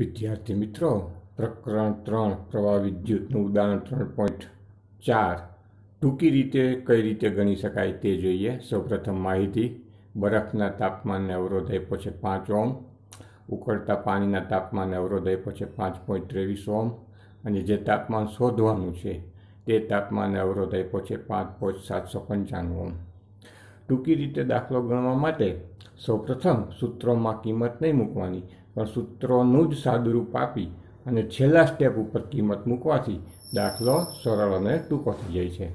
વિદ્યાર્થી મિત્રો પ્રકરણ ત્રણ પ્રવાહ વિદ્યુતનું ઉદાહરણ ત્રણ પોઈન્ટ ચાર ટૂંકી રીતે કઈ રીતે ગણી શકાય તે જોઈએ સૌપ્રથમ માહિતી બરફના તાપમાનને અવરોધ આપ્યો છે પાંચ ઓમ ઉકળતા પાણીના તાપમાનને અવરોધ આપ્યો છે પાંચ પોઈન્ટ ત્રેવીસ ઓમ અને જે તાપમાન શોધવાનું છે તે તાપમાનને અવરોધ આપ્યો છે પાંચ પોઈન્ટ સાતસો પંચાણું ઓમ ટૂંકી રીતે દાખલો ગણવા માટે સૌપ્રથમ સૂત્રોમાં કિંમત નહીં મૂકવાની પણ સૂત્રોનું જ સાદુરૂપ આપી અને છેલ્લા સ્ટેપ ઉપર કિંમત મૂકવાથી દાખલો સરળ અને ટૂંકો થઈ જાય છે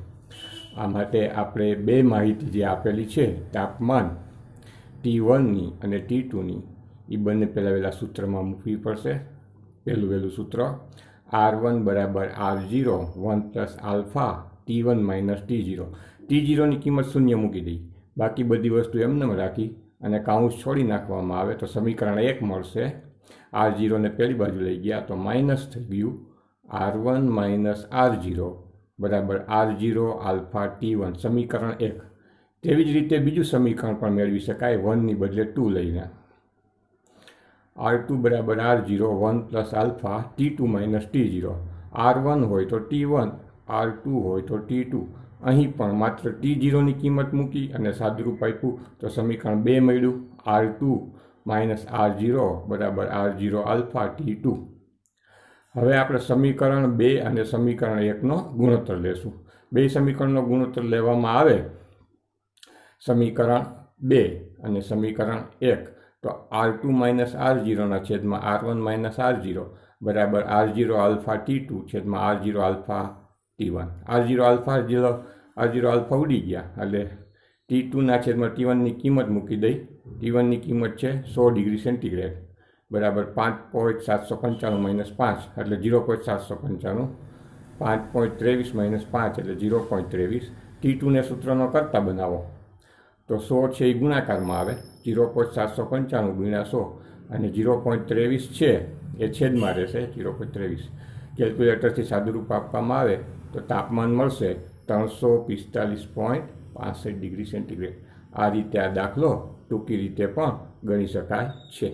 આ માટે આપણે બે માહિતી જે આપેલી છે તાપમાન ટી વનની અને ટી ટુની એ બંને પહેલાં વહેલા સૂત્રમાં મૂકવી પડશે પહેલું વહેલું સૂત્ર આર વન બરાબર R zero one plus alpha T one minus T zero T ઝીરોની કિંમત શૂન્ય મૂકી દઈ બાકી બધી વસ્તુ એમને રાખી અને કાઉન્સ છોડી નાખવામાં આવે તો સમીકરણ એક મળશે આર જીરોને પહેલી બાજુ લઈ ગયા તો માઇનસ થઈ ગયું R one minus R zero બરાબર R zero alpha T one સમીકરણ એક તેવી જ રીતે બીજું સમીકરણ પણ મેળવી શકાય વનની બદલે ટુ લઈને આર ટુ બરાબર R zero one plus alpha T two minus T zero R one હોય તો ટી વન આર ટુ હોય તો ટી ટુ અહીં પણ માત્ર ટી જીરોની કિંમત મૂકી અને સાદુરૂપ આપ્યું તો સમીકરણ બે મળ્યું R two minus R zero બરાબર R zero alpha T two હવે આપણે સમીકરણ બે અને સમીકરણ એકનો ગુણોત્તર લેશું બે સમીકરણનો ગુણોત્તર લેવામાં આવે સમીકરણ બે અને સમીકરણ એક તો આર ટુ માઇનસ આર જીરોના છેદમાં R one minus R zero બરાબર R zero alpha T two છેદમાં R zero alpha T one R zero alpha R zero R zero alpha ઉડી ગયા એટલે ટી ટુના છેદમાં ટી વનની કિંમત મૂકી દઈ ટી વનની કિંમત છે સો ડિગ્રી સેન્ટીગ્રેડ બરાબર પાંચ પોઈન્ટ સાતસો પંચાણું માઇનસ પાંચ એટલે ઝીરો પોઈન્ટ સાતસો પંચાણું પાંચ પોઈન્ટ ત્રેવીસ માઇનસ પાંચ એટલે ઝીરો પોઈન્ટ ત્રેવીસ ટી ટુને સૂત્રનો કરતા બનાવો તો સો છે એ ગુણાકારમાં આવે ઝીરો પોઈન્ટ સાતસો પંચાણું ગુણ્યા સો અને ઝીરો પોઈન્ટ ત્રેવીસ છે એ છેદમાં રહેશે ઝીરો પોઈન્ટ ત્રેવીસ કેલ્ક્યુલેટરથી સાદુરૂપ આપવામાં આવે તો તાપમાન મળશે ત્રણસો પિસ્તાલીસ પોઈન્ટ પાસઠ ડિગ્રી સેન્ટીગ્રેડ આ રીતે આ દાખલો ટૂંકી રીતે પણ ગણી શકાય છે